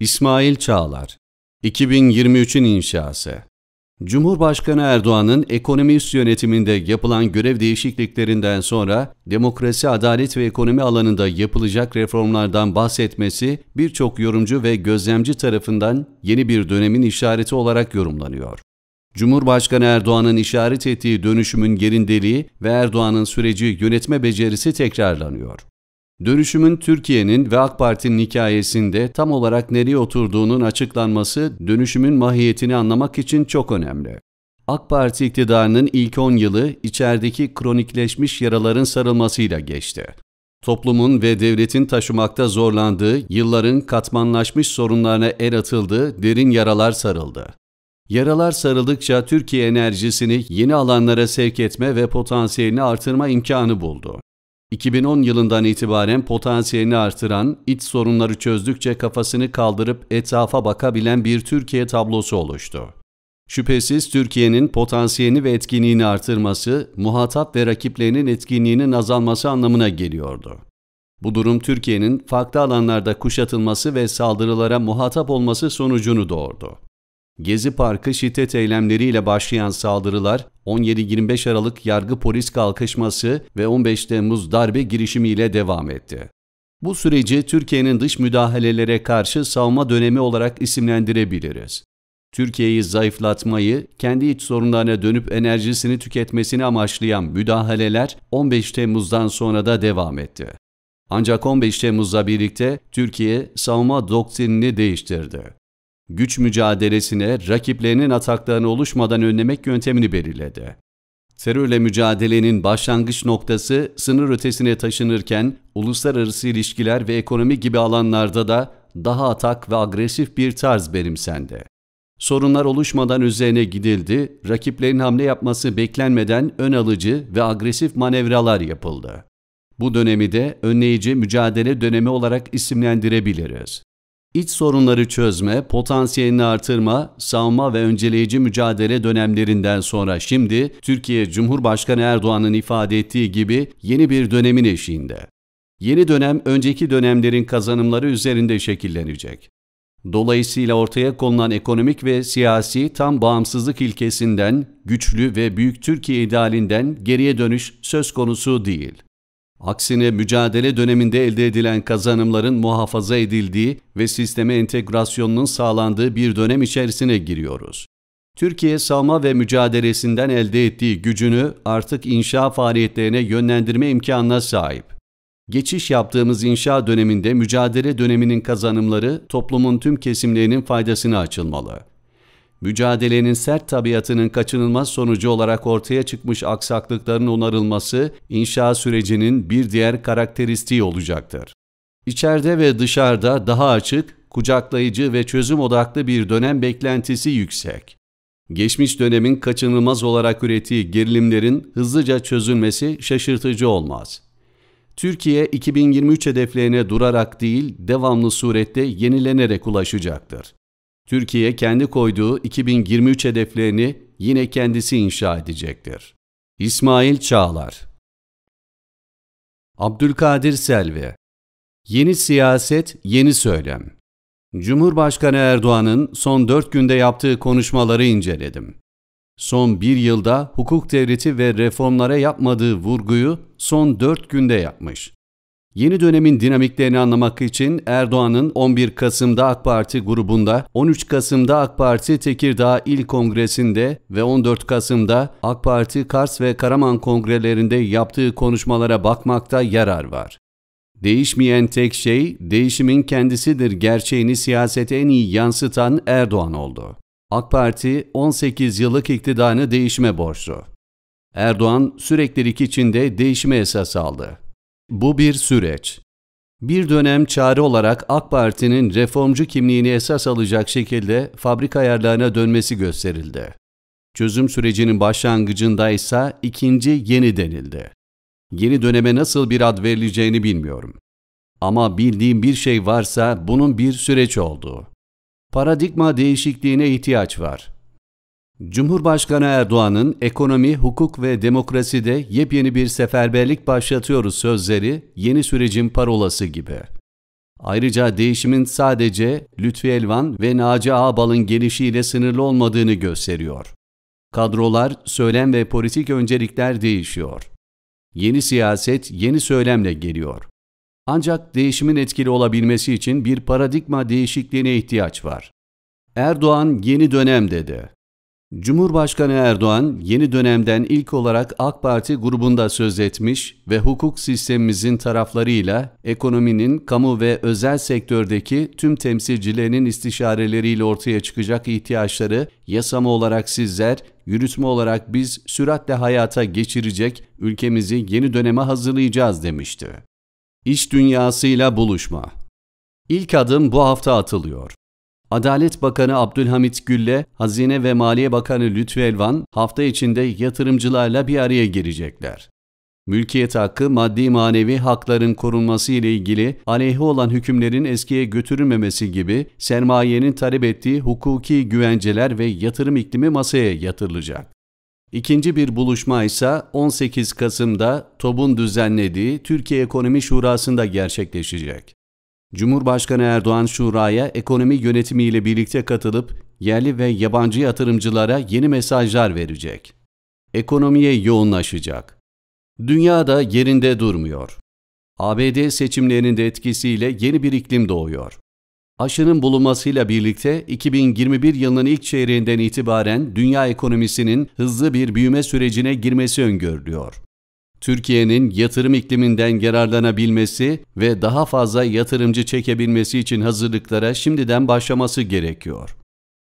İsmail Çağlar 2023'ün inşası Cumhurbaşkanı Erdoğan'ın ekonomi üst yönetiminde yapılan görev değişikliklerinden sonra demokrasi, adalet ve ekonomi alanında yapılacak reformlardan bahsetmesi birçok yorumcu ve gözlemci tarafından yeni bir dönemin işareti olarak yorumlanıyor. Cumhurbaşkanı Erdoğan'ın işaret ettiği dönüşümün gerindeliği ve Erdoğan'ın süreci yönetme becerisi tekrarlanıyor. Dönüşümün Türkiye'nin ve AK Parti'nin hikayesinde tam olarak nereye oturduğunun açıklanması dönüşümün mahiyetini anlamak için çok önemli. AK Parti iktidarının ilk 10 yılı içerideki kronikleşmiş yaraların sarılmasıyla geçti. Toplumun ve devletin taşımakta zorlandığı, yılların katmanlaşmış sorunlarına el atıldığı derin yaralar sarıldı. Yaralar sarıldıkça Türkiye enerjisini yeni alanlara sevk etme ve potansiyelini artırma imkanı buldu. 2010 yılından itibaren potansiyelini artıran, iç sorunları çözdükçe kafasını kaldırıp etrafa bakabilen bir Türkiye tablosu oluştu. Şüphesiz Türkiye'nin potansiyelini ve etkinliğini artırması, muhatap ve rakiplerinin etkinliğinin azalması anlamına geliyordu. Bu durum Türkiye'nin farklı alanlarda kuşatılması ve saldırılara muhatap olması sonucunu doğurdu. Gezi Parkı şiddet eylemleriyle başlayan saldırılar 17-25 Aralık yargı polis kalkışması ve 15 Temmuz darbe girişimiyle devam etti. Bu süreci Türkiye'nin dış müdahalelere karşı savunma dönemi olarak isimlendirebiliriz. Türkiye'yi zayıflatmayı, kendi iç sorunlarına dönüp enerjisini tüketmesini amaçlayan müdahaleler 15 Temmuz'dan sonra da devam etti. Ancak 15 Temmuz'la birlikte Türkiye savunma doktrinini değiştirdi güç mücadelesine rakiplerinin ataklarını oluşmadan önlemek yöntemini belirledi. Terörle mücadelenin başlangıç noktası sınır ötesine taşınırken uluslararası ilişkiler ve ekonomi gibi alanlarda da daha atak ve agresif bir tarz benimsendi. Sorunlar oluşmadan üzerine gidildi, rakiplerin hamle yapması beklenmeden ön alıcı ve agresif manevralar yapıldı. Bu dönemi de önleyici mücadele dönemi olarak isimlendirebiliriz. İç sorunları çözme, potansiyelini artırma, savunma ve önceleyici mücadele dönemlerinden sonra şimdi Türkiye Cumhurbaşkanı Erdoğan'ın ifade ettiği gibi yeni bir dönemin eşiğinde. Yeni dönem önceki dönemlerin kazanımları üzerinde şekillenecek. Dolayısıyla ortaya konulan ekonomik ve siyasi tam bağımsızlık ilkesinden, güçlü ve büyük Türkiye idealinden geriye dönüş söz konusu değil. Aksine mücadele döneminde elde edilen kazanımların muhafaza edildiği ve sisteme entegrasyonunun sağlandığı bir dönem içerisine giriyoruz. Türkiye savma ve mücadelesinden elde ettiği gücünü artık inşa faaliyetlerine yönlendirme imkanına sahip. Geçiş yaptığımız inşa döneminde mücadele döneminin kazanımları toplumun tüm kesimlerinin faydasına açılmalı mücadelenin sert tabiatının kaçınılmaz sonucu olarak ortaya çıkmış aksaklıkların onarılması inşa sürecinin bir diğer karakteristiği olacaktır. İçeride ve dışarıda daha açık, kucaklayıcı ve çözüm odaklı bir dönem beklentisi yüksek. Geçmiş dönemin kaçınılmaz olarak ürettiği gerilimlerin hızlıca çözülmesi şaşırtıcı olmaz. Türkiye 2023 hedeflerine durarak değil, devamlı surette yenilenerek ulaşacaktır. Türkiye kendi koyduğu 2023 hedeflerini yine kendisi inşa edecektir. İsmail Çağlar Abdülkadir Selvi Yeni siyaset, yeni söylem. Cumhurbaşkanı Erdoğan'ın son dört günde yaptığı konuşmaları inceledim. Son bir yılda hukuk devleti ve reformlara yapmadığı vurguyu son dört günde yapmış. Yeni dönemin dinamiklerini anlamak için Erdoğan'ın 11 Kasım'da AK Parti grubunda, 13 Kasım'da AK Parti Tekirdağ İl Kongresi'nde ve 14 Kasım'da AK Parti Kars ve Karaman kongrelerinde yaptığı konuşmalara bakmakta yarar var. Değişmeyen tek şey değişimin kendisidir gerçeğini siyasete en iyi yansıtan Erdoğan oldu. AK Parti 18 yıllık iktidarını değişime borçlu. Erdoğan süreklilik içinde değişime esas aldı. Bu bir süreç. Bir dönem çare olarak AK Parti'nin reformcu kimliğini esas alacak şekilde fabrika ayarlarına dönmesi gösterildi. Çözüm sürecinin başlangıcında ise ikinci yeni denildi. Yeni döneme nasıl bir ad verileceğini bilmiyorum. Ama bildiğim bir şey varsa bunun bir süreç olduğu. Paradigma değişikliğine ihtiyaç var. Cumhurbaşkanı Erdoğan'ın ekonomi, hukuk ve demokraside yepyeni bir seferberlik başlatıyoruz sözleri yeni sürecin parolası gibi. Ayrıca değişimin sadece Lütfi Elvan ve Naci Ağbal'ın gelişiyle sınırlı olmadığını gösteriyor. Kadrolar, söylem ve politik öncelikler değişiyor. Yeni siyaset yeni söylemle geliyor. Ancak değişimin etkili olabilmesi için bir paradigma değişikliğine ihtiyaç var. Erdoğan yeni dönem dedi. Cumhurbaşkanı Erdoğan yeni dönemden ilk olarak AK Parti grubunda söz etmiş ve hukuk sistemimizin taraflarıyla ekonominin, kamu ve özel sektördeki tüm temsilcilerinin istişareleriyle ortaya çıkacak ihtiyaçları yasama olarak sizler, yürütme olarak biz süratle hayata geçirecek ülkemizi yeni döneme hazırlayacağız demişti. İş dünyasıyla buluşma. İlk adım bu hafta atılıyor. Adalet Bakanı Abdülhamit Gül'le Hazine ve Maliye Bakanı Lütfü Elvan hafta içinde yatırımcılarla bir araya gelecekler. Mülkiyet hakkı maddi manevi hakların korunması ile ilgili aleyhi olan hükümlerin eskiye götürülmemesi gibi sermayenin talep ettiği hukuki güvenceler ve yatırım iklimi masaya yatırılacak. İkinci bir buluşma ise 18 Kasım'da TOB'un düzenlediği Türkiye Ekonomi Şurası'nda gerçekleşecek. Cumhurbaşkanı Erdoğan Şura'ya ekonomi yönetimiyle birlikte katılıp yerli ve yabancı yatırımcılara yeni mesajlar verecek. Ekonomiye yoğunlaşacak. Dünya da yerinde durmuyor. ABD seçimlerinin de etkisiyle yeni bir iklim doğuyor. Aşının bulunmasıyla birlikte 2021 yılının ilk çeyreğinden itibaren dünya ekonomisinin hızlı bir büyüme sürecine girmesi öngörülüyor. Türkiye'nin yatırım ikliminden yararlanabilmesi ve daha fazla yatırımcı çekebilmesi için hazırlıklara şimdiden başlaması gerekiyor.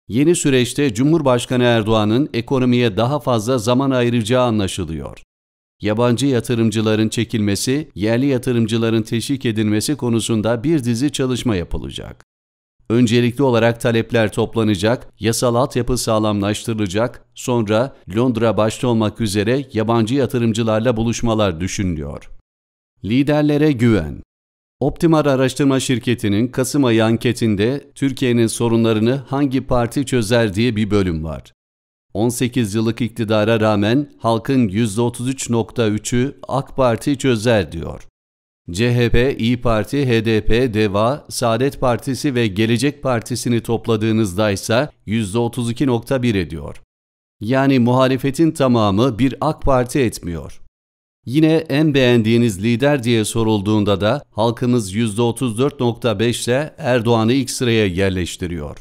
Yeni süreçte Cumhurbaşkanı Erdoğan'ın ekonomiye daha fazla zaman ayıracağı anlaşılıyor. Yabancı yatırımcıların çekilmesi, yerli yatırımcıların teşvik edilmesi konusunda bir dizi çalışma yapılacak. Öncelikli olarak talepler toplanacak, yasal altyapı sağlamlaştırılacak, sonra Londra başta olmak üzere yabancı yatırımcılarla buluşmalar düşünülüyor. Liderlere güven Optimar Araştırma Şirketi'nin Kasım ayı anketinde Türkiye'nin sorunlarını hangi parti çözer diye bir bölüm var. 18 yıllık iktidara rağmen halkın %33.3'ü AK Parti çözer diyor. CHP, İyi Parti, HDP, DEVA, Saadet Partisi ve Gelecek Partisi'ni topladığınızda ise %32.1 ediyor. Yani muhalefetin tamamı bir AK Parti etmiyor. Yine en beğendiğiniz lider diye sorulduğunda da halkımız %34.5 ile Erdoğan'ı ilk sıraya yerleştiriyor.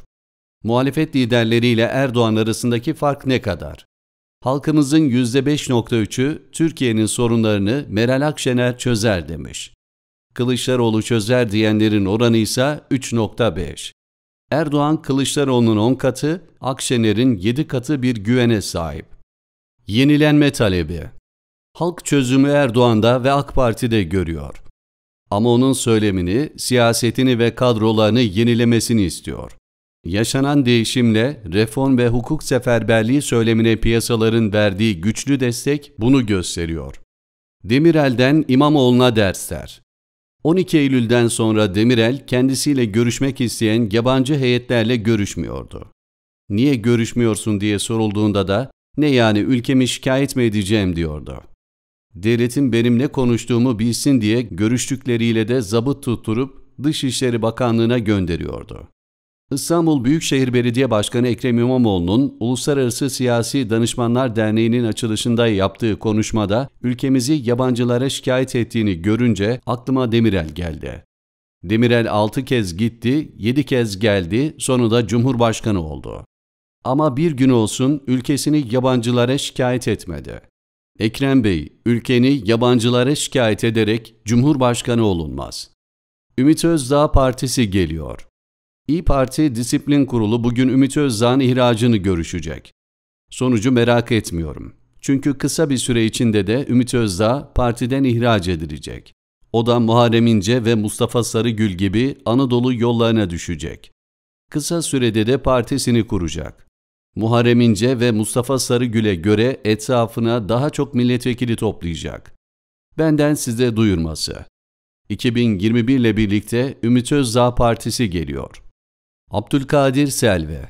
Muhalefet liderleriyle Erdoğan arasındaki fark ne kadar? Halkımızın %5.3'ü Türkiye'nin sorunlarını Meral Akşener çözer demiş. Kılıçdaroğlu çözer diyenlerin oranı ise 3.5. Erdoğan Kılıçdaroğlu'nun 10 katı, Akşener'in 7 katı bir güvene sahip. Yenilenme talebi. Halk çözümü Erdoğan'da ve AK Parti'de görüyor. Ama onun söylemini, siyasetini ve kadrolarını yenilemesini istiyor. Yaşanan değişimle reform ve hukuk seferberliği söylemine piyasaların verdiği güçlü destek bunu gösteriyor. Demirel'den İmamoğlu'na dersler. 12 Eylül'den sonra Demirel kendisiyle görüşmek isteyen yabancı heyetlerle görüşmüyordu. Niye görüşmüyorsun diye sorulduğunda da ne yani ülkemi şikayet mi edeceğim diyordu. Devletin benimle konuştuğumu bilsin diye görüştükleriyle de zabıt tutturup Dışişleri Bakanlığı'na gönderiyordu. İstanbul Büyükşehir Belediye Başkanı Ekrem İmamoğlu'nun Uluslararası Siyasi Danışmanlar Derneği'nin açılışında yaptığı konuşmada ülkemizi yabancılara şikayet ettiğini görünce aklıma Demirel geldi. Demirel 6 kez gitti, 7 kez geldi, sonunda Cumhurbaşkanı oldu. Ama bir gün olsun ülkesini yabancılara şikayet etmedi. Ekrem Bey, ülkeni yabancılara şikayet ederek Cumhurbaşkanı olunmaz. Ümit Özdağ Partisi geliyor. İyi Parti Disiplin Kurulu bugün Ümit Özdağ'ın ihracını görüşecek. Sonucu merak etmiyorum. Çünkü kısa bir süre içinde de Ümit Özdağ partiden ihraç edilecek. O da Muharrem İnce ve Mustafa Sarıgül gibi Anadolu yollarına düşecek. Kısa sürede de partisini kuracak. Muharrem İnce ve Mustafa Sarıgül'e göre etrafına daha çok milletvekili toplayacak. Benden size duyurması. 2021 ile birlikte Ümit Özdağ Partisi geliyor. Abdülkadir Selve